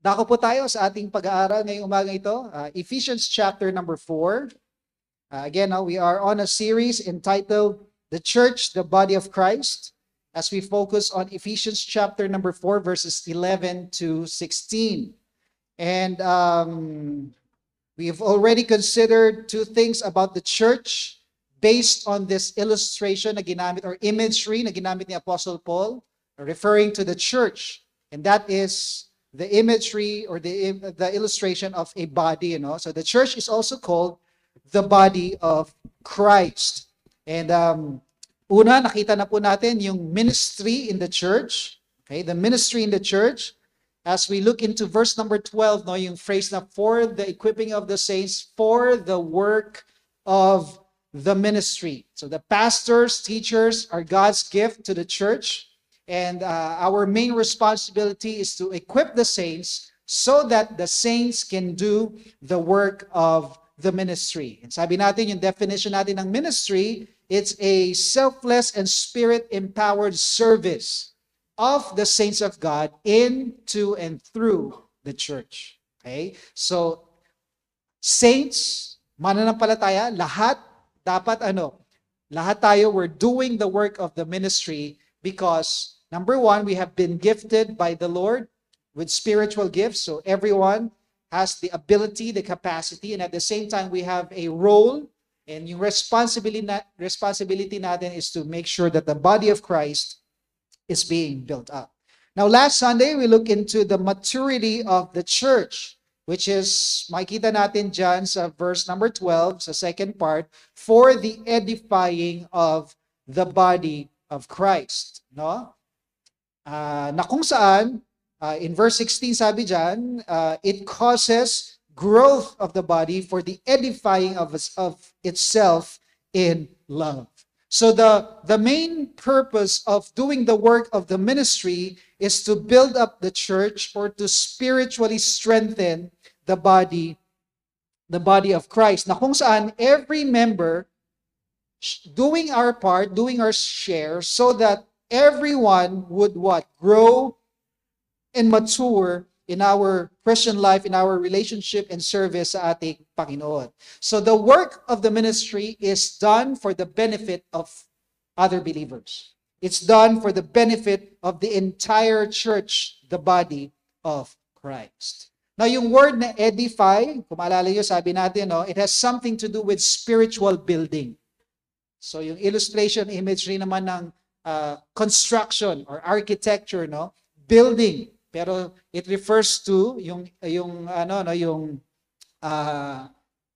Dako po tayo sa ating pag-aaral ngayong umaga ito, uh, Ephesians chapter number 4. Uh, ah, again, uh, we are on a series entitled The Church, the Body of Christ, as we focus on Ephesians chapter number 4 verses 11 to 16. And um, we have already considered two things about the church based on this illustration na ginamit or imagery na ginamit ni Apostle Paul referring to the church. And that is the imagery or the, the illustration of a body, you know. So the church is also called the body of Christ. And um, una, nakita na po natin yung ministry in the church. Okay, the ministry in the church. As we look into verse number 12, no, yung phrase na for the equipping of the saints, for the work of the ministry. So the pastors, teachers are God's gift to the church. And uh, our main responsibility is to equip the saints so that the saints can do the work of the ministry. And sabi natin, yung definition natin ng ministry, it's a selfless and spirit-empowered service of the saints of God into and through the church. Okay? So, saints, mananampalataya, lahat dapat ano, lahat tayo, we're doing the work of the ministry because Number one, we have been gifted by the Lord with spiritual gifts. So everyone has the ability, the capacity, and at the same time, we have a role and yung responsibility, na, responsibility natin is to make sure that the body of Christ is being built up. Now, last Sunday, we look into the maturity of the church, which is, makita natin dyan sa verse number 12, sa second part, for the edifying of the body of Christ. No? uh, na kung saan, uh, in verse 16 sabi dyan, uh, it causes growth of the body for the edifying of, of itself in love. So the, the main purpose of doing the work of the ministry is to build up the church or to spiritually strengthen the body, the body of Christ. Na kung saan every member doing our part, doing our share so that everyone would what? Grow and mature in our Christian life, in our relationship and service sa ating Panginoon. So the work of the ministry is done for the benefit of other believers. It's done for the benefit of the entire church, the body of Christ. Now, yung word na edify, kung maalala nyo, sabi natin, no, it has something to do with spiritual building. So, yung illustration, imagery naman ng uh, construction or architecture, no? Building. Pero it refers to yung yung ano no yung uh,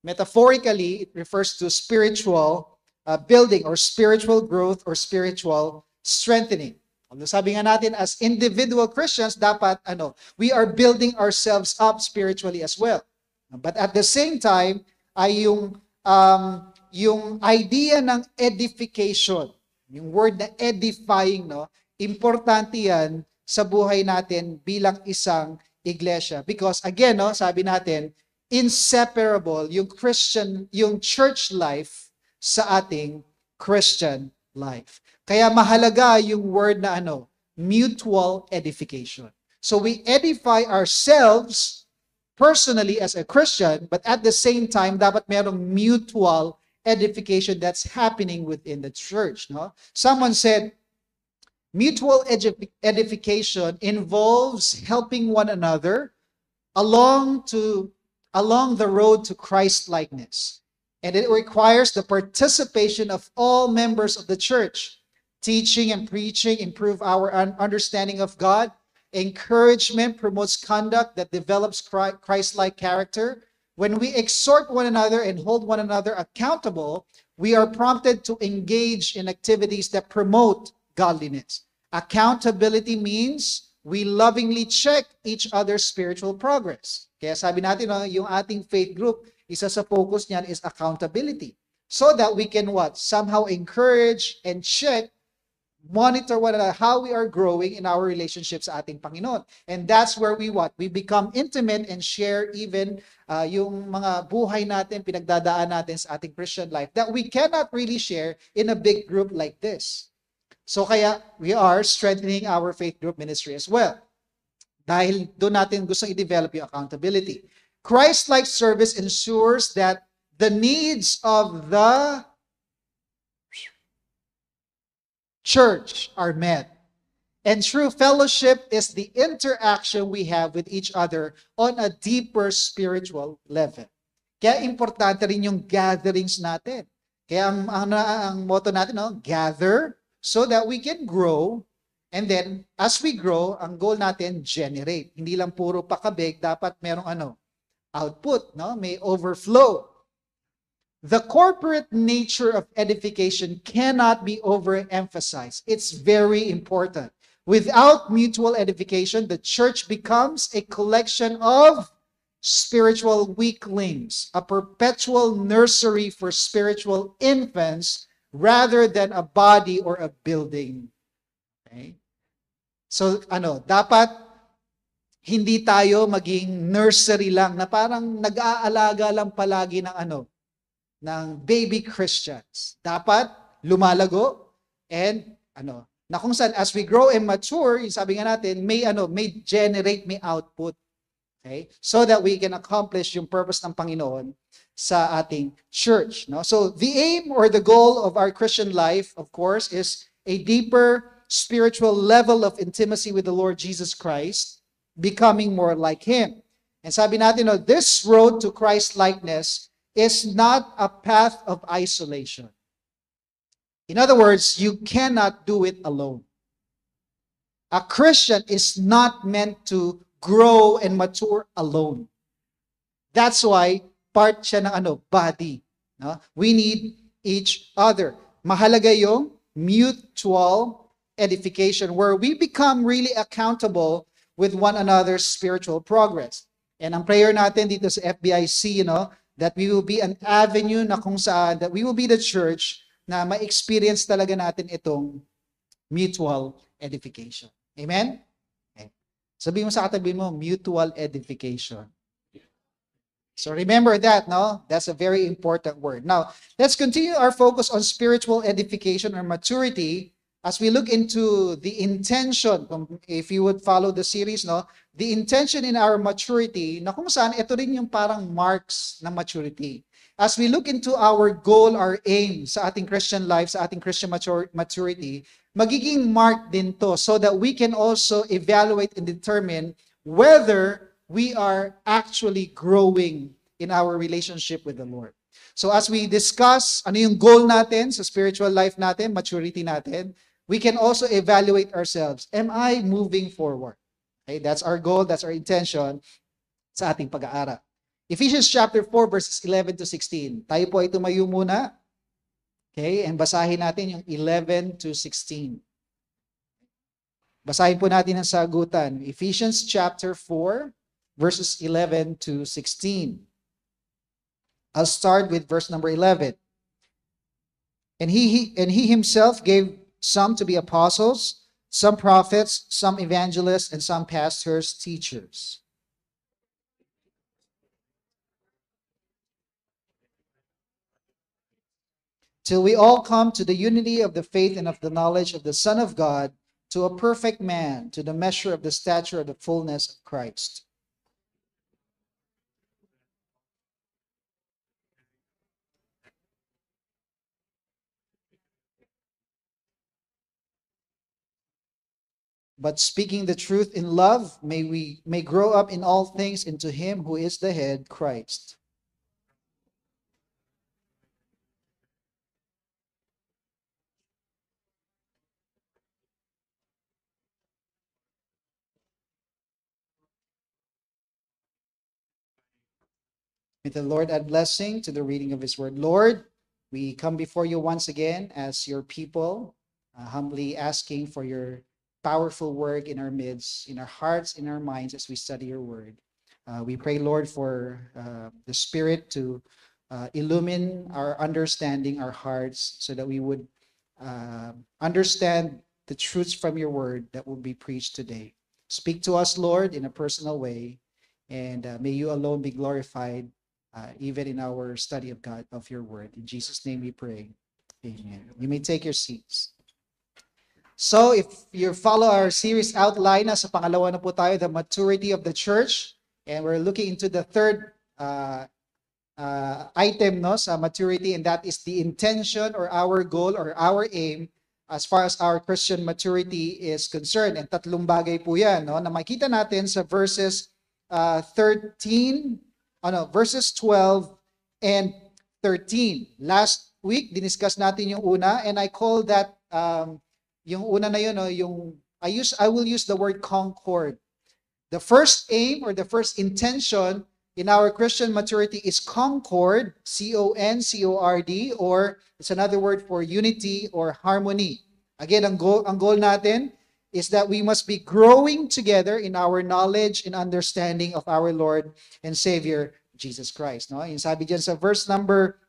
metaphorically it refers to spiritual uh, building or spiritual growth or spiritual strengthening. Ano sabi nga natin as individual Christians dapat ano we are building ourselves up spiritually as well. But at the same time ay yung um, yung idea ng edification yung word na edifying, no? Importante yan sa buhay natin bilang isang iglesia. Because again, no, sabi natin, inseparable yung Christian, yung church life sa ating Christian life. Kaya mahalaga yung word na ano, mutual edification. So we edify ourselves personally as a Christian, but at the same time, dapat merong mutual edification that's happening within the church. No? Someone said, mutual edification involves helping one another along to along the road to Christ likeness. And it requires the participation of all members of the church. Teaching and preaching improve our understanding of God. Encouragement promotes conduct that develops Christ like character. When we exhort one another and hold one another accountable, we are prompted to engage in activities that promote godliness. Accountability means we lovingly check each other's spiritual progress. Kaya sabi natin, no, yung ating faith group, isa sa focus niyan is accountability. So that we can what? Somehow encourage and check monitor what how we are growing in our relationship sa ating Panginoon. And that's where we want. We become intimate and share even uh, yung mga buhay natin, pinagdadaan natin sa ating Christian life that we cannot really share in a big group like this. So kaya we are strengthening our faith group ministry as well. Dahil doon natin gusto i-develop yung accountability. Christ-like service ensures that the needs of the church are met. And true fellowship is the interaction we have with each other on a deeper spiritual level. Kaya importante rin yung gatherings natin. Kaya ang, ang, ang motto natin, no? gather so that we can grow. And then, as we grow, ang goal natin, generate. Hindi lang puro pakabig, dapat merong ano, output, no? may overflow. The corporate nature of edification cannot be overemphasized. It's very important. Without mutual edification, the church becomes a collection of spiritual weaklings, a perpetual nursery for spiritual infants rather than a body or a building. Okay? So ano, dapat hindi tayo maging nursery lang na parang nag-aalaga lang palagi ng ano, ng baby Christians. Dapat lumalago and ano, na kung saan as we grow and mature, yung sabi nga natin, may ano, may generate may output. Okay? So that we can accomplish yung purpose ng Panginoon sa ating church, no? So the aim or the goal of our Christian life, of course, is a deeper spiritual level of intimacy with the Lord Jesus Christ, becoming more like him. And sabi natin, no, this road to Christ likeness is not a path of isolation. In other words, you cannot do it alone. A Christian is not meant to grow and mature alone. That's why part siya ng ano, body. No? We need each other. Mahalaga yung mutual edification where we become really accountable with one another's spiritual progress. And ang prayer natin dito sa FBIC, you know, that we will be an avenue na kung saan, that we will be the church na ma-experience talaga natin itong mutual edification. Amen? Okay. Sabihin mo sa katabi mo, mutual edification. So remember that, no? That's a very important word. Now, let's continue our focus on spiritual edification or maturity as we look into the intention, if you would follow the series, no, the intention in our maturity, na kung saan ito rin yung parang marks ng maturity. As we look into our goal, our aim sa ating Christian life, sa ating Christian matur- maturity, magiging mark din to so that we can also evaluate and determine whether we are actually growing in our relationship with the Lord. So as we discuss ano yung goal natin sa spiritual life natin, maturity natin, we can also evaluate ourselves. Am I moving forward? Okay, that's our goal, that's our intention sa ating pag-aaral. Ephesians chapter 4 verses 11 to 16. Tayo po ay tumayo muna. Okay, and basahin natin yung 11 to 16. Basahin po natin ang sagutan. Ephesians chapter 4 verses 11 to 16. I'll start with verse number 11. And he, he and he himself gave some to be apostles, some prophets, some evangelists, and some pastors, teachers. Till we all come to the unity of the faith and of the knowledge of the Son of God, to a perfect man, to the measure of the stature of the fullness of Christ but speaking the truth in love, may we may grow up in all things into him who is the head, Christ. May the Lord add blessing to the reading of his word. Lord, we come before you once again as your people, uh, humbly asking for your powerful work in our midst, in our hearts, in our minds as we study your word. Uh, we pray, Lord, for uh, the Spirit to uh, illumine our understanding, our hearts, so that we would uh, understand the truths from your word that will be preached today. Speak to us, Lord, in a personal way, and uh, may you alone be glorified, uh, even in our study of God, of your word. In Jesus' name we pray. Amen. You may take your seats. So if you follow our series outline, sa pangalawa na po tayo, the maturity of the church, and we're looking into the third uh, uh, item no, sa maturity, and that is the intention or our goal or our aim as far as our Christian maturity is concerned. And tatlong bagay po yan no, na makita natin sa verses uh, 13, oh no, verses 12 and 13. Last week, diniscuss natin yung una, and I call that um, yung una na yun, no, yung I use I will use the word concord. The first aim or the first intention in our Christian maturity is concord, C O N C O R D or it's another word for unity or harmony. Again, ang goal ang goal natin is that we must be growing together in our knowledge and understanding of our Lord and Savior Jesus Christ, no? Yung sabi diyan sa verse number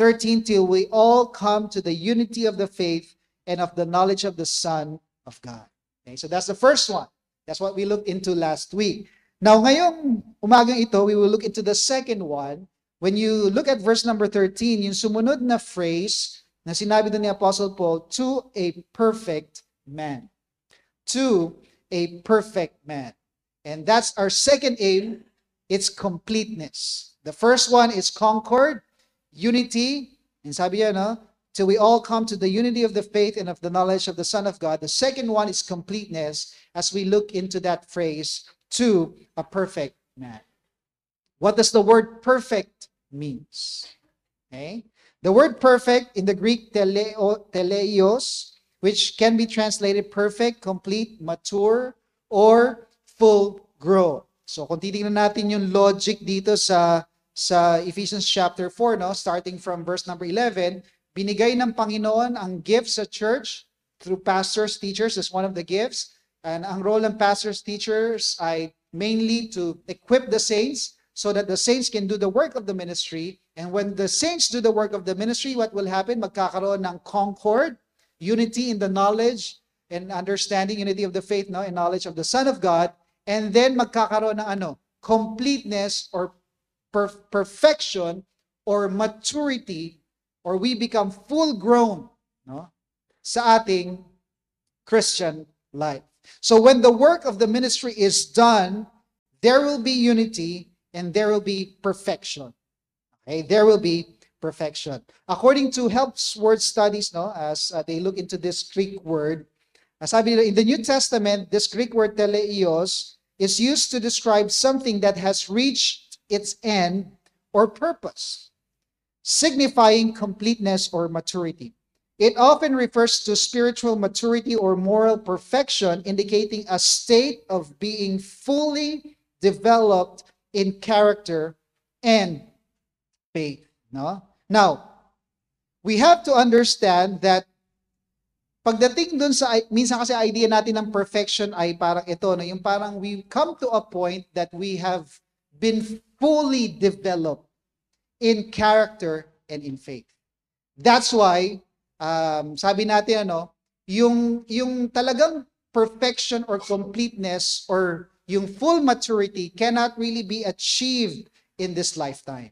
13 till we all come to the unity of the faith and of the knowledge of the Son of God. Okay, so that's the first one. That's what we looked into last week. Now, ngayong umagang ito, we will look into the second one. When you look at verse number 13, yung sumunod na phrase na sinabi doon ni Apostle Paul, to a perfect man. To a perfect man. And that's our second aim, it's completeness. The first one is concord, unity, and sabi yan, no? till we all come to the unity of the faith and of the knowledge of the Son of God. The second one is completeness as we look into that phrase to a perfect man. What does the word perfect means? Okay? The word perfect in the Greek teleo, teleios, which can be translated perfect, complete, mature, or full grow. So kung titingnan natin yung logic dito sa sa Ephesians chapter 4, no, starting from verse number 11, Binigay ng Panginoon ang gifts sa church through pastors, teachers as one of the gifts. And ang role ng pastors, teachers ay mainly to equip the saints so that the saints can do the work of the ministry. And when the saints do the work of the ministry, what will happen? Magkakaroon ng concord, unity in the knowledge and understanding, unity of the faith no? and knowledge of the Son of God. And then magkakaroon ng ano? Completeness or per- perfection or maturity or we become full grown no, sa ating Christian life. So when the work of the ministry is done, there will be unity and there will be perfection. Okay, there will be perfection. According to Help's word studies, no, as uh, they look into this Greek word, uh, as I nila, in the New Testament, this Greek word teleios is used to describe something that has reached its end or purpose. signifying completeness or maturity. It often refers to spiritual maturity or moral perfection, indicating a state of being fully developed in character and faith. No? Now, we have to understand that pagdating dun sa, minsan kasi idea natin ng perfection ay parang ito, no? yung parang we come to a point that we have been fully developed in character and in faith. That's why um, sabi natin ano, yung yung talagang perfection or completeness or yung full maturity cannot really be achieved in this lifetime.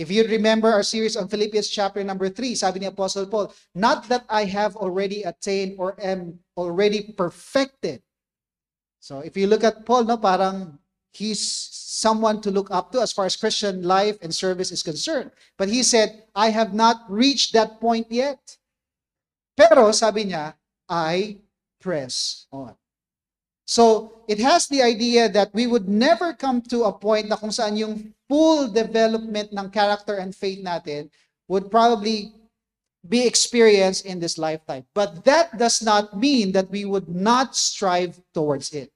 If you remember our series on Philippians chapter number 3, sabi ni Apostle Paul, not that I have already attained or am already perfected. So if you look at Paul, no, parang he's someone to look up to as far as Christian life and service is concerned. But he said, I have not reached that point yet. Pero sabi niya, I press on. So, it has the idea that we would never come to a point na kung saan yung full development ng character and faith natin would probably be experienced in this lifetime. But that does not mean that we would not strive towards it.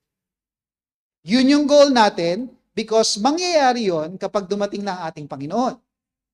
Yun yung goal natin, Because mangyayari yon kapag dumating na ang ating Panginoon.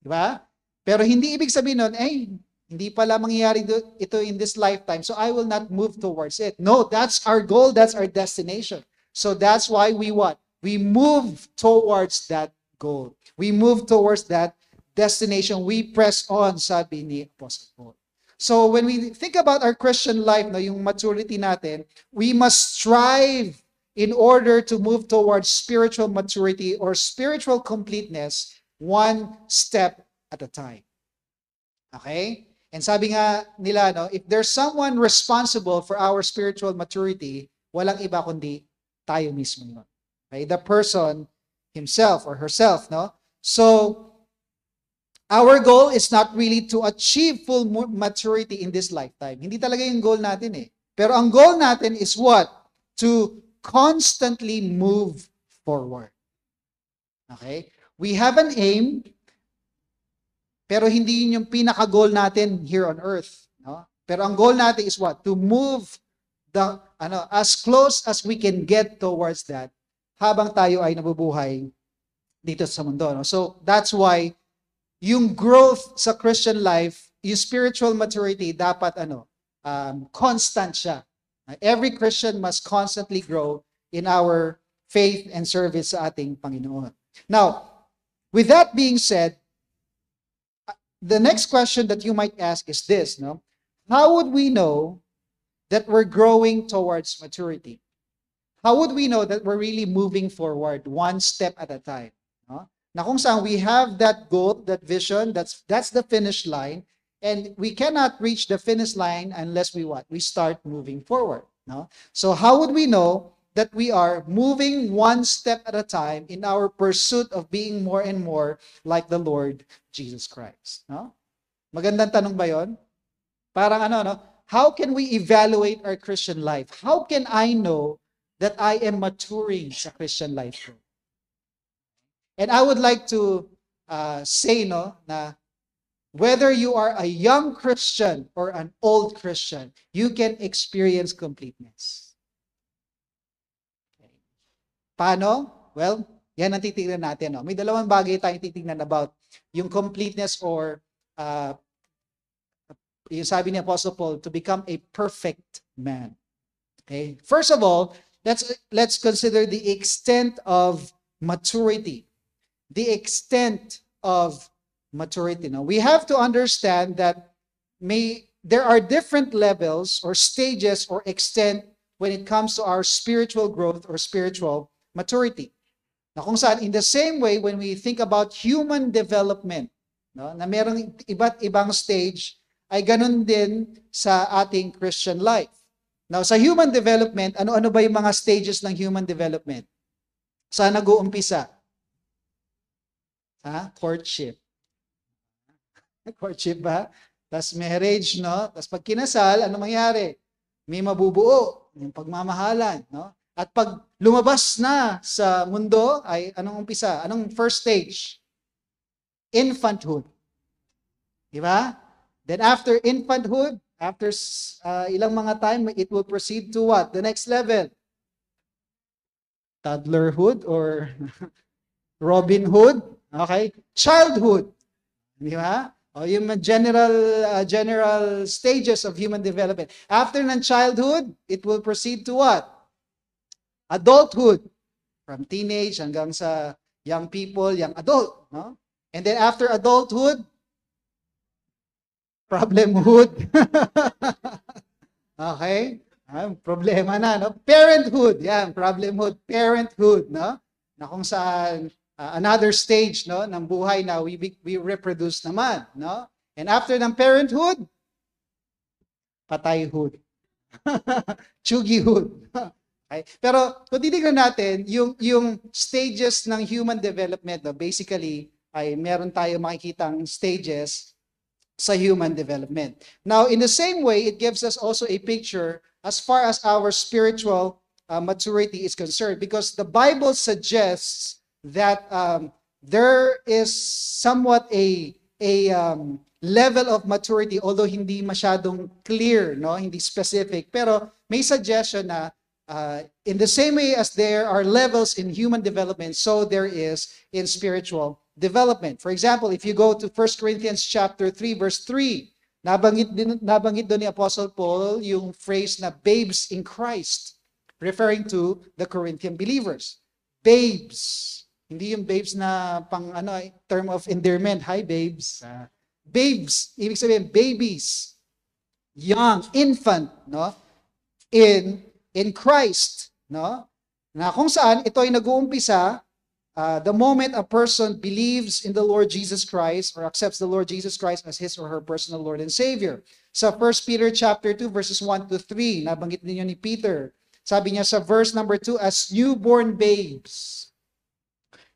Di ba? Pero hindi ibig sabihin nun, eh, hindi pala mangyayari ito in this lifetime, so I will not move towards it. No, that's our goal, that's our destination. So that's why we what? We move towards that goal. We move towards that destination. We press on, sabi ni Apostle Paul. So when we think about our Christian life, no, yung maturity natin, we must strive in order to move towards spiritual maturity or spiritual completeness one step at a time. Okay? And sabi nga nila, no, if there's someone responsible for our spiritual maturity, walang iba kundi tayo mismo yun. Okay? The person himself or herself, no? So, our goal is not really to achieve full maturity in this lifetime. Hindi talaga yung goal natin eh. Pero ang goal natin is what? To constantly move forward. Okay? We have an aim, pero hindi yun yung pinaka-goal natin here on earth. No? Pero ang goal natin is what? To move the, ano, as close as we can get towards that habang tayo ay nabubuhay dito sa mundo. No? So that's why yung growth sa Christian life, yung spiritual maturity, dapat ano, um, constant siya. Every Christian must constantly grow in our faith and service sa ating Panginoon. Now, with that being said, the next question that you might ask is this, no? How would we know that we're growing towards maturity? How would we know that we're really moving forward one step at a time? No? Na kung saan we have that goal, that vision, that's that's the finish line, and we cannot reach the finish line unless we what we start moving forward no so how would we know that we are moving one step at a time in our pursuit of being more and more like the Lord Jesus Christ no magandang tanong ba yon parang ano no how can we evaluate our christian life how can i know that i am maturing sa christian life and i would like to uh, say no na whether you are a young Christian or an old Christian, you can experience completeness. Okay. Paano? Well, yan ang titignan natin. No? May dalawang bagay tayong titignan about yung completeness or uh, yung sabi ni Apostle Paul, to become a perfect man. Okay? First of all, let's, let's consider the extent of maturity, the extent of maturity. Now, we have to understand that may there are different levels or stages or extent when it comes to our spiritual growth or spiritual maturity. Na kung saan, in the same way, when we think about human development, no, na merong iba't ibang stage, ay ganun din sa ating Christian life. Now, sa human development, ano-ano ba yung mga stages ng human development? Saan nag-uumpisa? Ha? Courtship. Courtship ba? Tapos marriage, no? Tapos pag kinasal, ano mangyari? May mabubuo, yung pagmamahalan, no? At pag lumabas na sa mundo, ay anong umpisa? Anong first stage? Infanthood. Di ba? Then after infanthood, after uh, ilang mga time, it will proceed to what? The next level. Toddlerhood or Robin Hood. Okay? Childhood. Di ba? O, oh, yung general, uh, general stages of human development. After ng childhood, it will proceed to what? Adulthood. From teenage hanggang sa young people, young adult. No? And then after adulthood, problemhood. okay? Ah, problema na, no? Parenthood. Yan, problemhood. Parenthood, no? Na kung saan uh, another stage no ng buhay na we we reproduce naman no and after ng parenthood patayhood chugihood okay pero kung titingnan natin yung yung stages ng human development no, basically ay meron tayo makikitang stages sa human development now in the same way it gives us also a picture as far as our spiritual uh, maturity is concerned because the bible suggests that um, there is somewhat a a um, level of maturity although hindi masyadong clear no hindi specific pero may suggestion na uh, in the same way as there are levels in human development so there is in spiritual development for example if you go to 1 Corinthians chapter 3 verse 3 nabanggit din nabanggit doon ni apostle Paul yung phrase na babes in Christ referring to the Corinthian believers babes hindi yung babes na pang ano, eh, term of endearment. Hi, babes. Ah. Babes, ibig sabihin babies, young, infant, no? In in Christ, no? Na kung saan ito ay nag-uumpisa uh, the moment a person believes in the Lord Jesus Christ or accepts the Lord Jesus Christ as his or her personal Lord and Savior. Sa 1 Peter chapter 2 verses 1 to 3, nabanggit ninyo ni Peter. Sabi niya sa verse number 2, as newborn babes.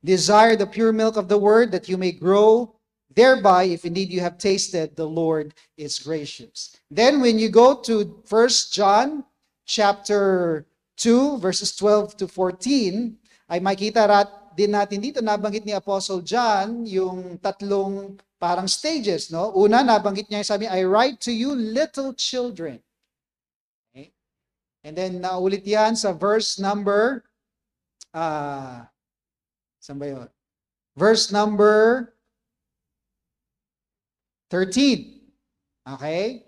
Desire the pure milk of the word that you may grow thereby, if indeed you have tasted, the Lord is gracious. Then when you go to First John chapter 2, verses 12 to 14, ay makita rat din natin dito, nabanggit ni Apostle John yung tatlong parang stages. No? Una, nabanggit niya yung sabi, I write to you little children. Okay? And then naulit yan sa verse number uh, Saan ba yun? Verse number 13. Okay?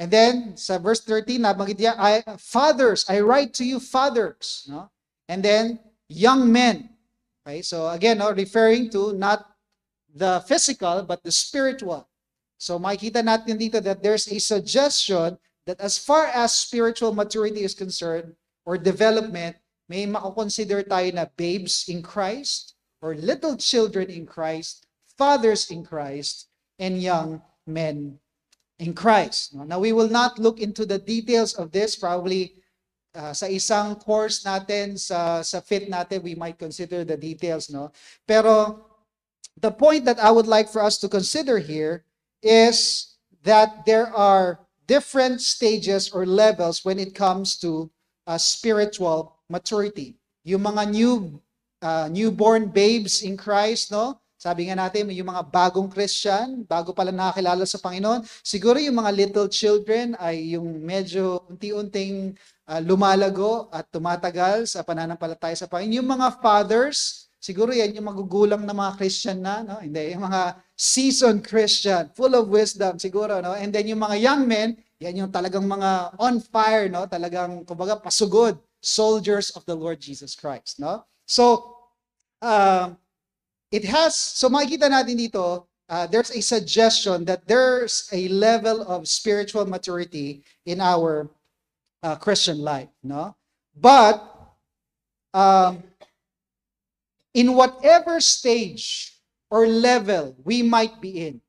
And then, sa verse 13, nabanggit niya, I, fathers, I write to you fathers. No? And then, young men. Okay? So again, no, referring to not the physical, but the spiritual. So makikita natin dito that there's a suggestion that as far as spiritual maturity is concerned, or development, may makukonsider tayo na babes in Christ or little children in Christ, fathers in Christ, and young men in Christ. Now, we will not look into the details of this. Probably uh, sa isang course natin, sa, sa fit natin, we might consider the details. No? Pero the point that I would like for us to consider here is that there are different stages or levels when it comes to uh, spiritual maturity. Yung mga new uh, newborn babes in Christ, no? Sabi nga natin, yung mga bagong Christian, bago pala nakakilala sa Panginoon, siguro yung mga little children ay yung medyo unti-unting uh, lumalago at tumatagal sa pananampalataya sa Panginoon. Yung mga fathers, siguro yan yung magugulang na mga Christian na, no? Hindi, yung mga seasoned Christian, full of wisdom, siguro, no? And then yung mga young men, yan yung talagang mga on fire, no? Talagang, kumbaga, pasugod soldiers of the Lord Jesus Christ. No? So, um, it has, so makikita natin dito, uh, there's a suggestion that there's a level of spiritual maturity in our uh, Christian life, no? But um, in whatever stage or level we might be in,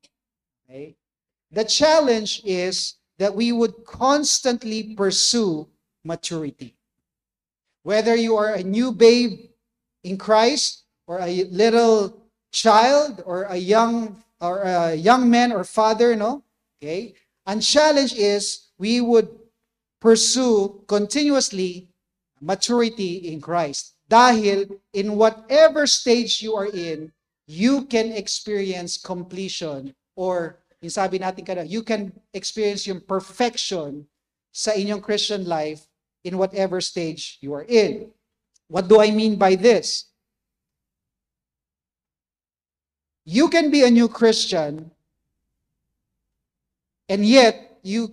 okay, the challenge is that we would constantly pursue maturity. Whether you are a new babe in Christ or a little child or a young or a young man or father, no? Okay? And challenge is we would pursue continuously maturity in Christ. Dahil in whatever stage you are in, you can experience completion or yung sabi natin kada, you can experience yung perfection sa inyong Christian life in whatever stage you are in. What do I mean by this? You can be a new Christian, and yet, you,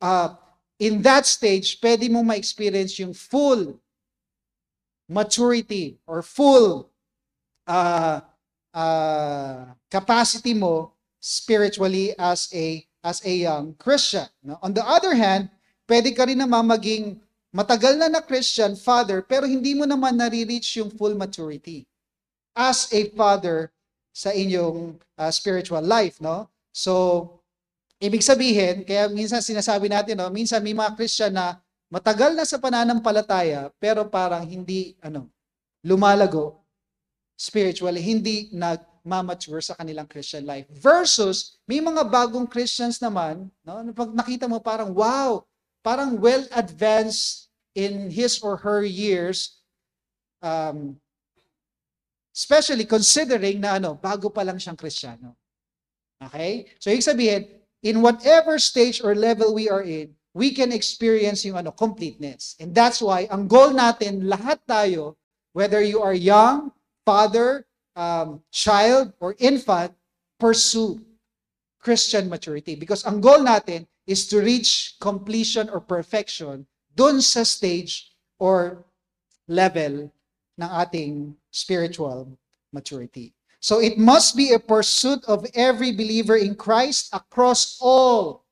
uh, in that stage, pwede mo ma-experience yung full maturity or full uh, uh, capacity mo spiritually as a as a young Christian. No? On the other hand, pwede ka rin naman maging matagal na na Christian father pero hindi mo naman nare-reach yung full maturity as a father sa inyong uh, spiritual life, no? So, ibig sabihin, kaya minsan sinasabi natin, no, minsan may mga Christian na matagal na sa pananampalataya pero parang hindi ano, lumalago spiritually, hindi nagmamature sa kanilang Christian life. Versus may mga bagong Christians naman, no, pag nakita mo parang wow, parang well advanced in his or her years, um, especially considering na ano, bago pa lang siyang Kristiyano. Okay? So, ibig sabihin, in whatever stage or level we are in, we can experience yung ano, completeness. And that's why, ang goal natin, lahat tayo, whether you are young, father, um, child, or infant, pursue Christian maturity. Because ang goal natin is to reach completion or perfection dun sa stage or level ng ating spiritual maturity. So it must be a pursuit of every believer in Christ across all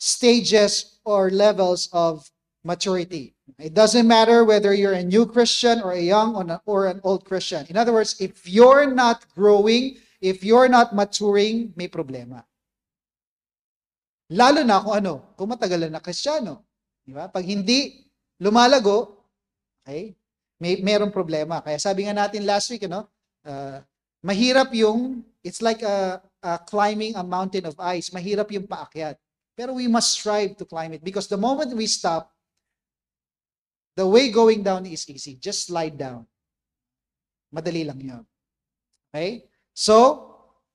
stages or levels of maturity. It doesn't matter whether you're a new Christian or a young or an old Christian. In other words, if you're not growing, if you're not maturing, may problema. Lalo na kung ano, kung matagal na Kristiyano. Di ba? Pag hindi lumalago, okay, may merong problema. Kaya sabi nga natin last week, ano, uh, mahirap yung, it's like a, a climbing a mountain of ice. Mahirap yung paakyat. Pero we must strive to climb it because the moment we stop, the way going down is easy. Just slide down. Madali lang yun. Okay? So,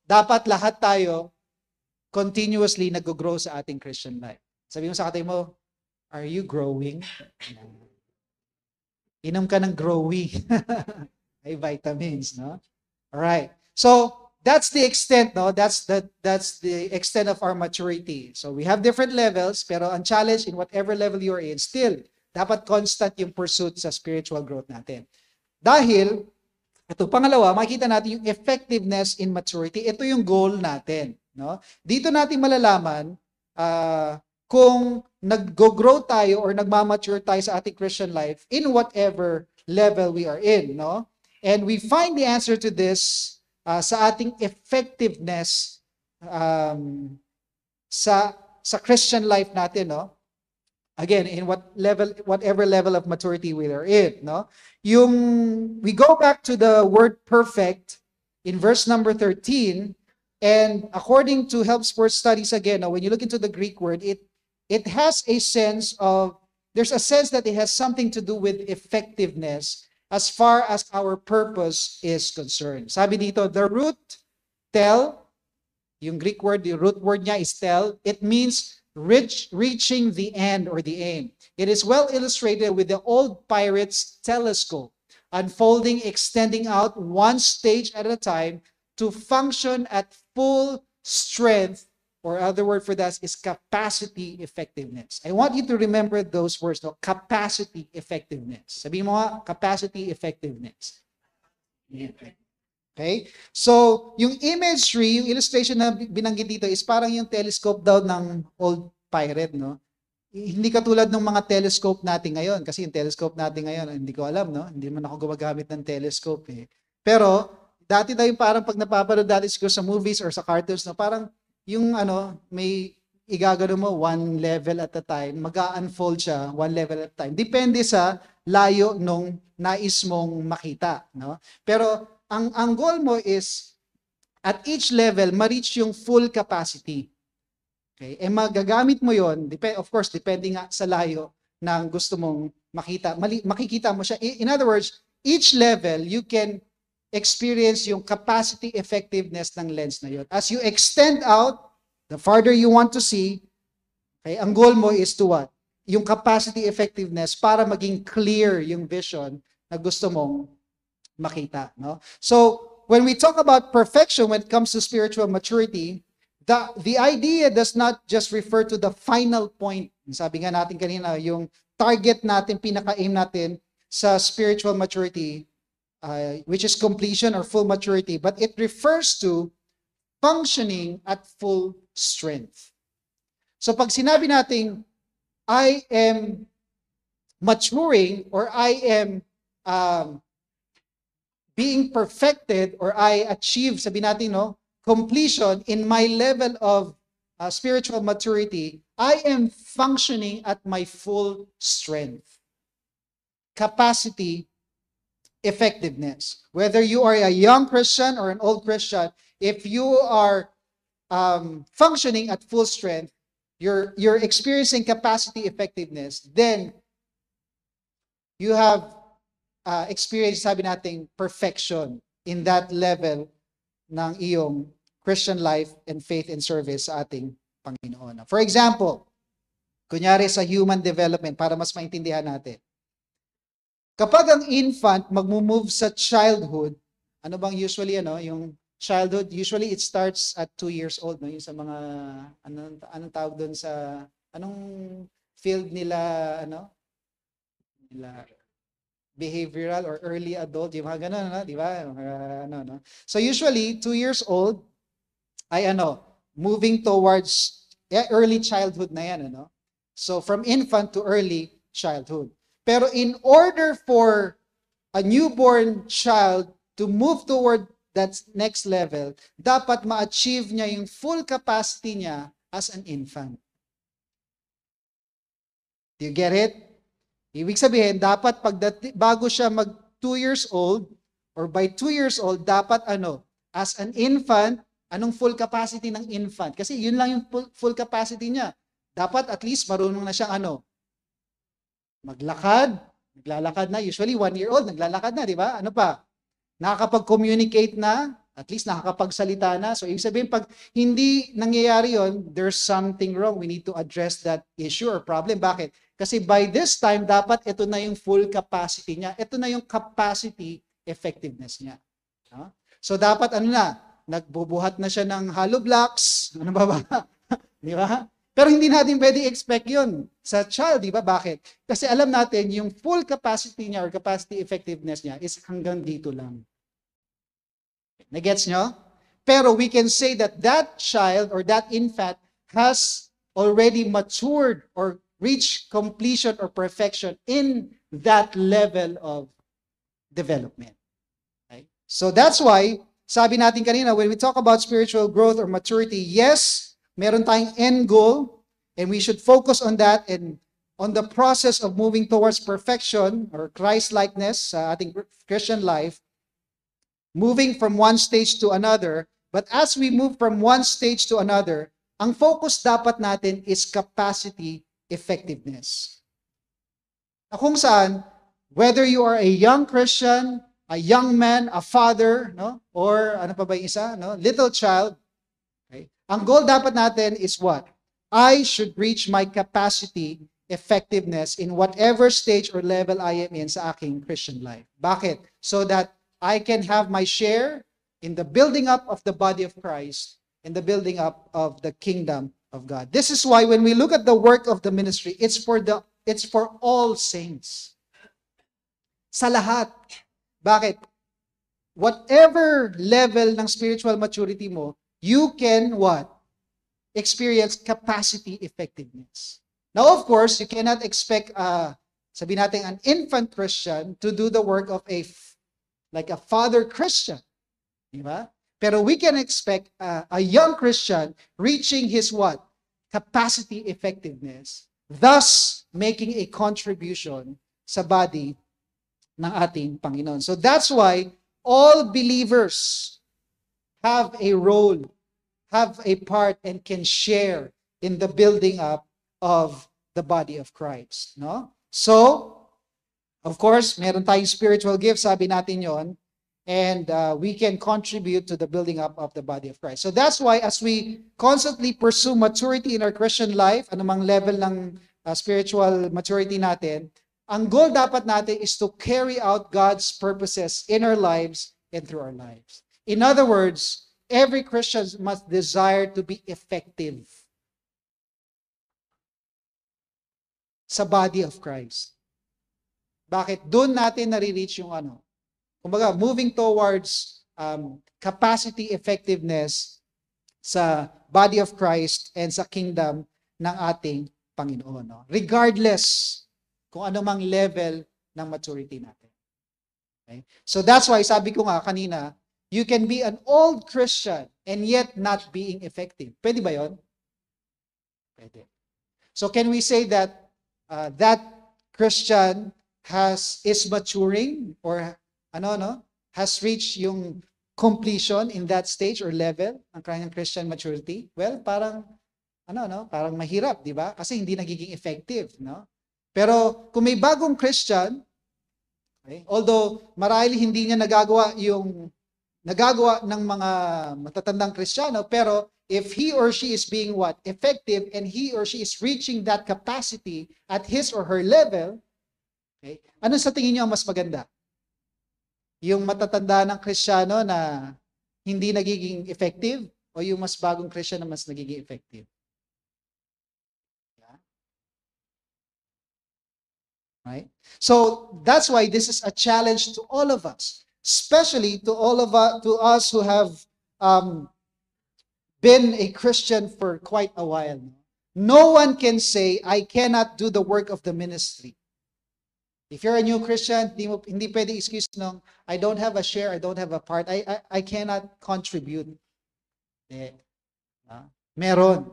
dapat lahat tayo continuously nag-grow sa ating Christian life. Sabi mo sa katay mo, Are you growing? Inom ka ng growing. Ay vitamins, no? All right. So, that's the extent, no? That's the, that's the extent of our maturity. So, we have different levels, pero ang challenge in whatever level you're in, still, dapat constant yung pursuit sa spiritual growth natin. Dahil, ito, pangalawa, makikita natin yung effectiveness in maturity. Ito yung goal natin. No? Dito natin malalaman uh, kung nag-grow tayo or nagmamature tayo sa ating Christian life in whatever level we are in, no? And we find the answer to this uh, sa ating effectiveness um, sa sa Christian life natin, no? Again, in what level whatever level of maturity we are in, no? Yung we go back to the word perfect in verse number 13 and according to Help Word Studies again, no, when you look into the Greek word, it it has a sense of, there's a sense that it has something to do with effectiveness as far as our purpose is concerned. Sabi dito, the root, tell, yung Greek word, the root word niya is tell. It means reach, reaching the end or the aim. It is well illustrated with the old pirate's telescope, unfolding, extending out one stage at a time to function at full strength or other word for that is capacity effectiveness. I want you to remember those words, no? Capacity effectiveness. Sabi mo nga, capacity effectiveness. Okay? So, yung imagery, yung illustration na binanggit dito is parang yung telescope daw ng old pirate, no? Hindi katulad ng mga telescope natin ngayon kasi yung telescope natin ngayon, hindi ko alam, no? Hindi man ako gumagamit ng telescope eh. Pero dati na yung parang pag napapanood dati siguro sa movies or sa cartoons, no? parang yung ano, may igagano mo one level at a time, mag unfold siya one level at a time. Depende sa layo nung nais mong makita. No? Pero ang, ang goal mo is at each level, ma-reach yung full capacity. Okay? E magagamit mo yon dep- of course, depending nga sa layo ng gusto mong makita. Mali- makikita mo siya. In other words, each level, you can experience yung capacity effectiveness ng lens na yun. As you extend out, the farther you want to see, okay, ang goal mo is to what? Yung capacity effectiveness para maging clear yung vision na gusto mong makita. No? So, when we talk about perfection when it comes to spiritual maturity, the, the idea does not just refer to the final point. Sabi nga natin kanina, yung target natin, pinaka-aim natin sa spiritual maturity uh, which is completion or full maturity, but it refers to functioning at full strength. So pag sinabi nating I am maturing or I am um, being perfected or I achieve, sabi natin, no, completion in my level of uh, spiritual maturity, I am functioning at my full strength, capacity, effectiveness. Whether you are a young Christian or an old Christian, if you are um, functioning at full strength, you're, you're experiencing capacity effectiveness, then you have uh, experienced, sabi natin, perfection in that level ng iyong Christian life and faith and service sa ating Panginoon. For example, kunyari sa human development, para mas maintindihan natin. Kapag ang infant magmove sa childhood, ano bang usually ano, yung childhood, usually it starts at 2 years old, no? yung sa mga, anong, anong tawag doon sa, anong field nila, ano? Nila, behavioral or early adult, yung mga ganun, no? di ba? Uh, ano, no? So usually, 2 years old, ay ano, moving towards eh, early childhood na yan, ano? So from infant to early childhood. Pero in order for a newborn child to move toward that next level, dapat ma-achieve niya yung full capacity niya as an infant. Do you get it? Ibig sabihin, dapat pagdati, bago siya mag 2 years old or by 2 years old, dapat ano, as an infant, anong full capacity ng infant? Kasi yun lang yung full capacity niya. Dapat at least marunong na siyang ano, Maglakad, naglalakad na. Usually, one-year-old, naglalakad na, di ba? Ano pa? Nakakapag-communicate na, at least nakakapagsalita na. So, ibig sabihin, pag hindi nangyayari yon, there's something wrong. We need to address that issue or problem. Bakit? Kasi by this time, dapat ito na yung full capacity niya. Ito na yung capacity effectiveness niya. No? So, dapat ano na, nagbubuhat na siya ng hollow blocks. Ano ba ba? Di ba? Pero hindi natin pwedeng expect yun sa child, di ba? Bakit? Kasi alam natin yung full capacity niya or capacity effectiveness niya is hanggang dito lang. Nagets nyo? Pero we can say that that child or that infant has already matured or reached completion or perfection in that level of development. Okay? So that's why, sabi natin kanina, when we talk about spiritual growth or maturity, yes, meron tayong end goal, and we should focus on that and on the process of moving towards perfection or Christ-likeness sa uh, ating Christian life, moving from one stage to another. But as we move from one stage to another, ang focus dapat natin is capacity effectiveness. Na kung saan, whether you are a young Christian, a young man, a father, no? or ano pa ba yung isa, no? little child, Ang goal dapat natin is what? I should reach my capacity, effectiveness in whatever stage or level I am in sa aking Christian life. Bakit? So that I can have my share in the building up of the body of Christ in the building up of the kingdom of God. This is why when we look at the work of the ministry, it's for the it's for all saints. Sa lahat. Bakit? Whatever level ng spiritual maturity mo, you can what? Experience capacity effectiveness. Now, of course, you cannot expect, uh, sabi natin, an infant Christian to do the work of a, like a father Christian. Di ba? Pero we can expect uh, a young Christian reaching his what? Capacity effectiveness, thus making a contribution sa body ng ating Panginoon. So that's why all believers have a role, have a part, and can share in the building up of the body of Christ. No? So, of course, meron tayong spiritual gifts, sabi natin yon, and uh, we can contribute to the building up of the body of Christ. So that's why as we constantly pursue maturity in our Christian life, anumang level ng uh, spiritual maturity natin, ang goal dapat natin is to carry out God's purposes in our lives and through our lives. In other words, every Christian must desire to be effective sa body of Christ. Bakit? Doon natin nare-reach yung ano. Kumbaga, moving towards um, capacity effectiveness sa body of Christ and sa kingdom ng ating Panginoon. No? Regardless kung ano mang level ng maturity natin. Okay? So that's why sabi ko nga kanina, You can be an old Christian and yet not being effective. Pwede ba yon? Pwede. So can we say that uh, that Christian has is maturing or ano no? Has reached yung completion in that stage or level ng kanyang Christian maturity? Well, parang ano no, parang mahirap, 'di ba? Kasi hindi nagiging effective, no? Pero kung may bagong Christian, okay, although marahil hindi niya nagagawa yung nagagawa ng mga matatandang Kristiyano pero if he or she is being what effective and he or she is reaching that capacity at his or her level okay ano sa tingin niyo ang mas maganda yung matatanda ng Kristiyano na hindi nagiging effective o yung mas bagong Kristiyano na mas nagiging effective Right? So that's why this is a challenge to all of us especially to all of us, to us who have um, been a Christian for quite a while. No one can say, I cannot do the work of the ministry. If you're a new Christian, hindi, mo, pwede excuse nung, I don't have a share, I don't have a part, I, I, I cannot contribute. Eh, meron.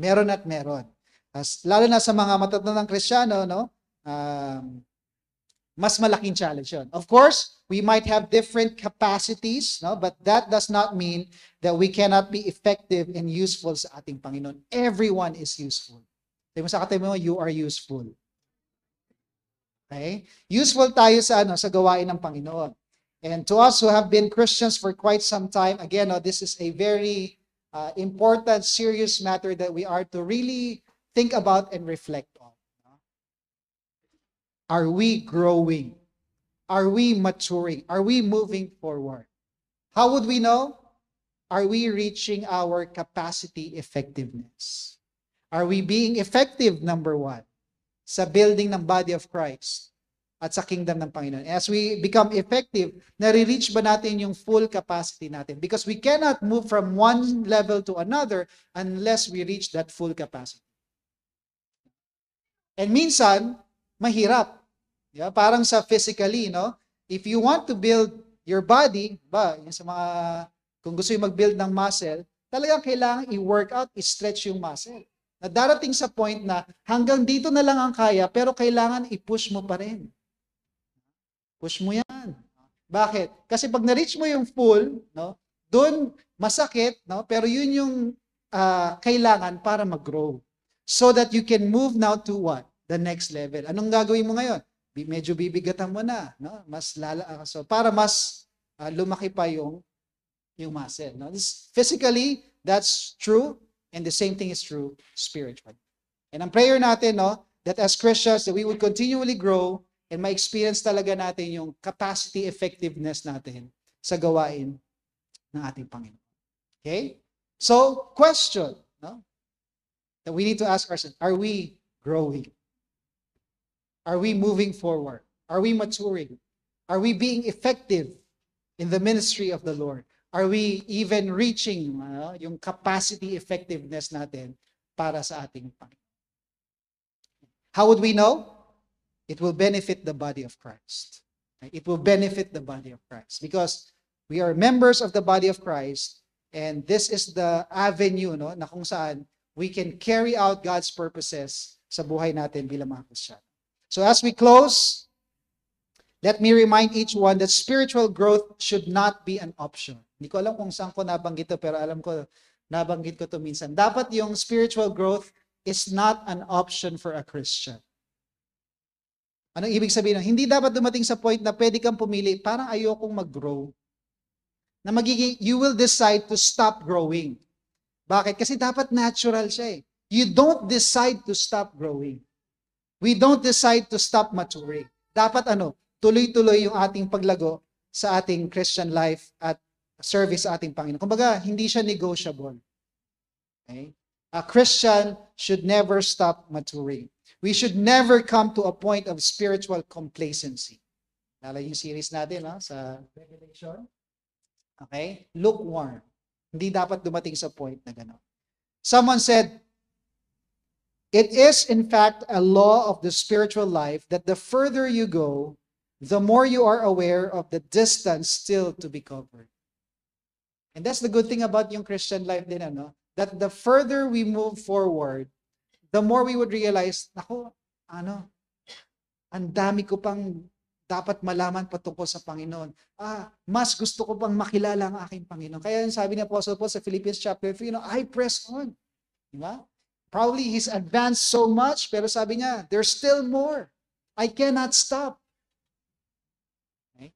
Meron at meron. As, lalo na sa mga matatandang Kristiyano, no? Um, mas malaking challenge yun. Of course, we might have different capacities, no? but that does not mean that we cannot be effective and useful sa ating Panginoon. Everyone is useful. Sabi mo sa katay mo, you are useful. Okay? Useful tayo sa, ano, sa gawain ng Panginoon. And to us who have been Christians for quite some time, again, no, this is a very uh, important, serious matter that we are to really think about and reflect Are we growing? Are we maturing? Are we moving forward? How would we know? Are we reaching our capacity effectiveness? Are we being effective, number one, sa building ng body of Christ at sa kingdom ng Panginoon? As we become effective, nare-reach ba natin yung full capacity natin? Because we cannot move from one level to another unless we reach that full capacity. And minsan, mahirap Yeah, Parang sa physically, no? If you want to build your body, ba, yung sa mga, kung gusto yung mag-build ng muscle, talagang kailangan i-workout, i-stretch yung muscle. Na darating sa point na hanggang dito na lang ang kaya, pero kailangan i-push mo pa rin. Push mo yan. Bakit? Kasi pag na-reach mo yung full, no, doon masakit, no, pero yun yung uh, kailangan para mag-grow. So that you can move now to what? The next level. Anong gagawin mo ngayon? medyo bibigatan mo na, no? Mas lala ah, so para mas uh, lumaki pa yung yung muscle, no? This, physically, that's true and the same thing is true spiritually. And ang prayer natin, no, that as Christians that we would continually grow and may experience talaga natin yung capacity effectiveness natin sa gawain ng ating Panginoon. Okay? So, question, no? That we need to ask ourselves, are we growing? Are we moving forward? Are we maturing? Are we being effective in the ministry of the Lord? Are we even reaching uh, yung capacity effectiveness natin para sa ating Panginoon? How would we know? It will benefit the body of Christ. It will benefit the body of Christ because we are members of the body of Christ and this is the avenue no, na kung saan we can carry out God's purposes sa buhay natin bilang mga Christian. So as we close, let me remind each one that spiritual growth should not be an option. Hindi ko alam kung saan ko nabanggit to, pero alam ko, nabanggit ko to minsan. Dapat yung spiritual growth is not an option for a Christian. Anong ibig sabihin? Hindi dapat dumating sa point na pwede kang pumili, parang ayokong mag-grow. Na magiging, you will decide to stop growing. Bakit? Kasi dapat natural siya eh. You don't decide to stop growing. We don't decide to stop maturing. Dapat ano, tuloy-tuloy yung ating paglago sa ating Christian life at service sa ating Panginoon. Kumbaga, hindi siya negotiable. Okay? A Christian should never stop maturing. We should never come to a point of spiritual complacency. Nalala yung series natin ha, ah, sa Revelation. Okay? Lukewarm. Hindi dapat dumating sa point na gano'n. Someone said, It is, in fact, a law of the spiritual life that the further you go, the more you are aware of the distance still to be covered. And that's the good thing about yung Christian life din, ano? That the further we move forward, the more we would realize, nako, ano, ang dami ko pang dapat malaman patungkol sa Panginoon. Ah, mas gusto ko pang makilala ang aking Panginoon. Kaya yung sabi ni Apostle Paul sa Philippians chapter 3, you know, I press on. Di ba? Probably he's advanced so much, pero sabi niya, there's still more. I cannot stop. Okay?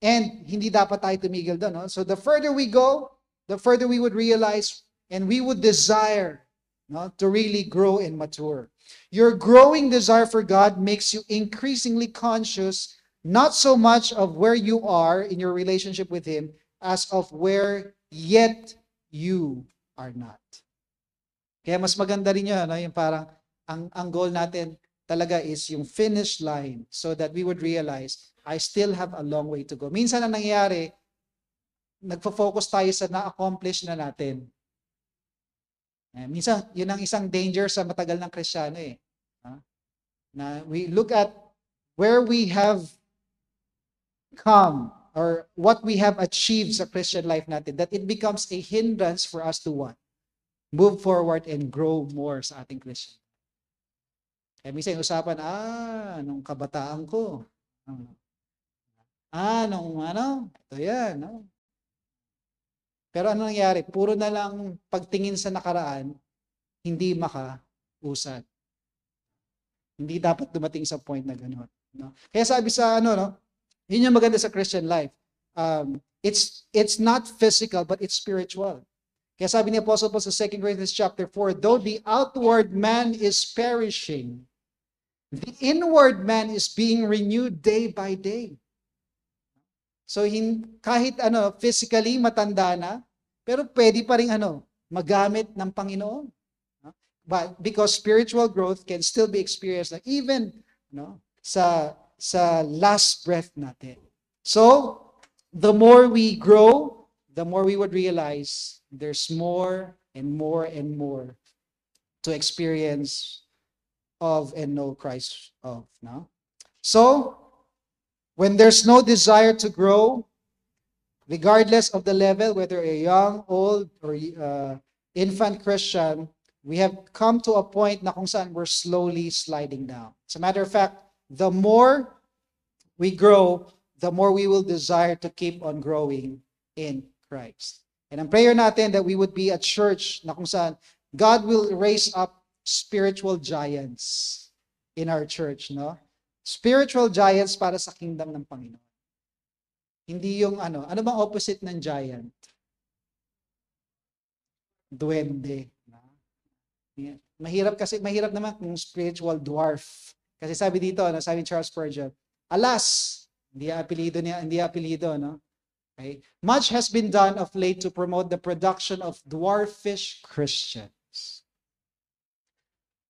And hindi dapat tayo tumigil doon. No? So the further we go, the further we would realize and we would desire no, to really grow and mature. Your growing desire for God makes you increasingly conscious, not so much of where you are in your relationship with Him, as of where yet you are not. Kaya mas maganda rin yun, ano? yung parang ang, ang goal natin talaga is yung finish line so that we would realize I still have a long way to go. Minsan ang nangyayari, nagfo-focus tayo sa na-accomplish na natin. Eh, minsan, yun ang isang danger sa matagal ng Kristiyano eh. Ha? Na we look at where we have come or what we have achieved sa Christian life natin that it becomes a hindrance for us to want move forward and grow more sa ating Christian. Kaya minsan usapan, ah, nung kabataan ko. Ah, nung ano, ito yan. No? Pero ano nangyari? Puro na lang pagtingin sa nakaraan, hindi makausad. Hindi dapat dumating sa point na gano'n. No? Kaya sabi sa ano, no? yun yung maganda sa Christian life. Um, it's, it's not physical, but it's spiritual. Kaya sabi ni Apostle Paul sa 2 Corinthians chapter 4, though the outward man is perishing, the inward man is being renewed day by day. So hin, kahit ano, physically matanda na, pero pwede pa rin ano, magamit ng Panginoon. But because spiritual growth can still be experienced like even no, sa sa last breath natin. So, the more we grow, the more we would realize there's more and more and more to experience of and know Christ of. No? So, when there's no desire to grow, regardless of the level, whether a young, old, or uh, infant Christian, we have come to a point na kung saan we're slowly sliding down. As a matter of fact, the more we grow, the more we will desire to keep on growing in Christ. And ang prayer natin that we would be a church na kung saan God will raise up spiritual giants in our church, no? Spiritual giants para sa kingdom ng Panginoon. Hindi yung ano, ano bang opposite ng giant? Duwende. No? Mahirap kasi, mahirap naman kung spiritual dwarf. Kasi sabi dito, ano, sabi Charles Spurgeon, alas, hindi apelido niya, hindi apelido, no? Okay? Much has been done of late to promote the production of dwarfish Christians.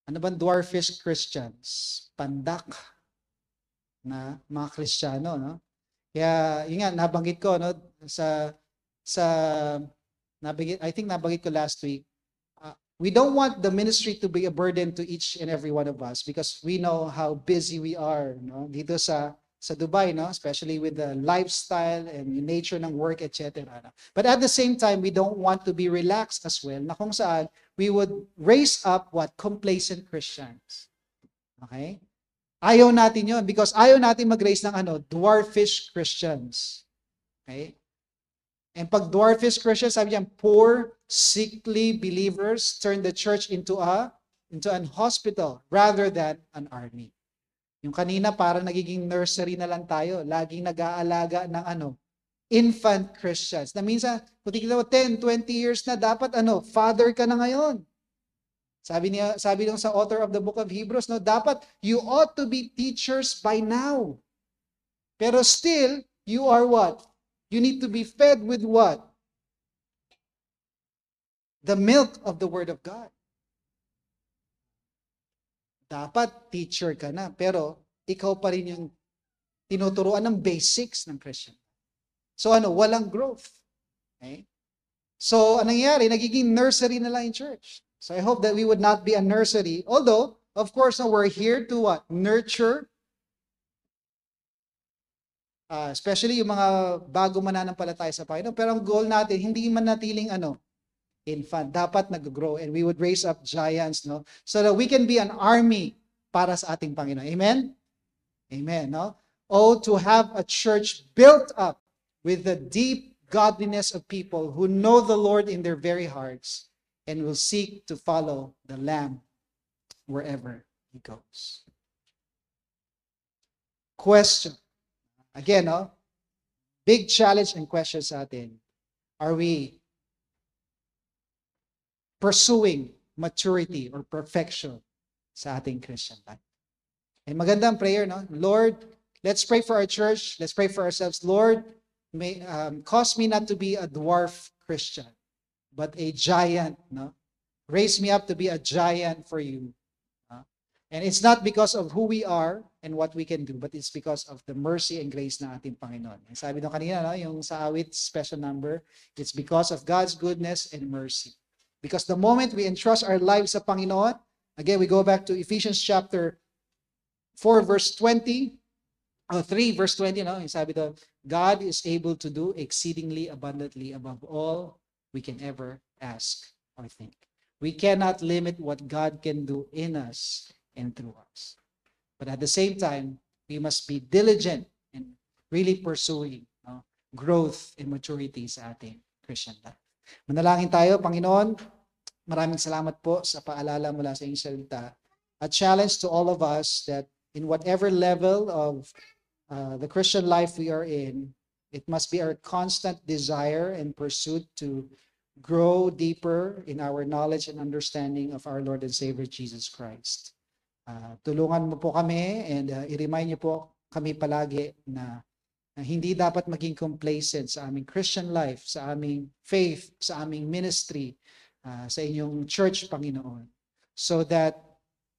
Ano bang dwarfish Christians? Pandak na mga Kristiyano, no? Kaya, yun nga, nabanggit ko, no, sa, sa, nabanggit, I think nabanggit ko last week, uh, we don't want the ministry to be a burden to each and every one of us because we know how busy we are, no? Dito sa, sa Dubai, no? especially with the lifestyle and yung nature ng work, etc. But at the same time, we don't want to be relaxed as well, na kung saan we would raise up what? Complacent Christians. Okay? Ayaw natin yun because ayaw natin mag-raise ng ano, dwarfish Christians. Okay? And pag dwarfish Christians, sabi niya, poor, sickly believers turn the church into a into an hospital rather than an army. Yung kanina para nagiging nursery na lang tayo, laging nag-aalaga ng ano, infant Christians. Na minsan, particular 10, 20 years na dapat ano, father ka na ngayon. Sabi niya, sabi nung sa author of the book of Hebrews, no, dapat you ought to be teachers by now. Pero still, you are what? You need to be fed with what? The milk of the word of God. Dapat teacher ka na, pero ikaw pa rin yung tinuturuan ng basics ng Christian. So ano, walang growth. Okay? So, anong nangyayari? Nagiging nursery na lang in church. So, I hope that we would not be a nursery. Although, of course, no, we're here to what? Nurture. Uh, especially yung mga bago mananampalataya sa Panginoon. Pero ang goal natin, hindi manatiling ano, infant. Dapat nag-grow and we would raise up giants, no? So that we can be an army para sa ating Panginoon. Amen? Amen, no? Oh, to have a church built up with the deep godliness of people who know the Lord in their very hearts and will seek to follow the Lamb wherever he goes. Question. Again, no? big challenge and question sa atin. Are we pursuing maturity mm. or perfection sa ating Christian life. And magandang prayer, no? Lord, let's pray for our church. Let's pray for ourselves. Lord, may, um, cause me not to be a dwarf Christian, but a giant, no? Raise me up to be a giant for you. No? And it's not because of who we are and what we can do, but it's because of the mercy and grace ng ating Panginoon. sabi nung kanina, no, yung sa awit, special number, it's because of God's goodness and mercy. Because the moment we entrust our lives sa Panginoon, again, we go back to Ephesians chapter 4, verse 20, oh, 3, verse 20, no? sabi doon, God is able to do exceedingly abundantly above all we can ever ask or think. We cannot limit what God can do in us and through us. But at the same time, we must be diligent in really pursuing no? growth and maturity sa ating Christian life. Manalangin tayo, Panginoon. Maraming salamat po sa paalala mula sa inyong salita. A challenge to all of us that in whatever level of uh, the Christian life we are in, it must be our constant desire and pursuit to grow deeper in our knowledge and understanding of our Lord and Savior Jesus Christ. Uh, tulungan mo po kami and uh, i-remind niyo po kami palagi na hindi dapat maging complacent sa aming Christian life, sa aming faith, sa aming ministry, uh, sa inyong church, Panginoon. So that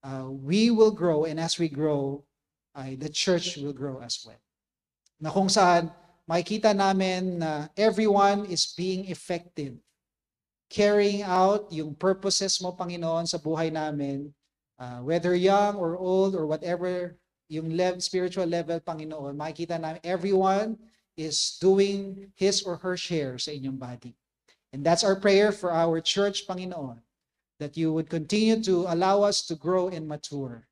uh, we will grow and as we grow, ay, the church will grow as well. Na kung saan makikita namin na everyone is being effective carrying out yung purposes mo, Panginoon, sa buhay namin, uh, whether young or old or whatever yung level, spiritual level, Panginoon, makikita na everyone is doing his or her share sa inyong body. And that's our prayer for our church, Panginoon, that you would continue to allow us to grow and mature.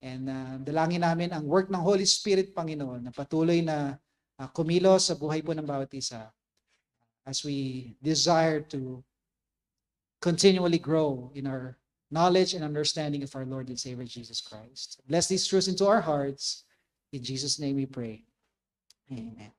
And uh, dalangin namin ang work ng Holy Spirit, Panginoon, na patuloy na uh, kumilos sa buhay po ng bawat isa as we desire to continually grow in our knowledge, and understanding of our Lord and Savior Jesus Christ. Bless these truths into our hearts. In Jesus' name we pray. Amen.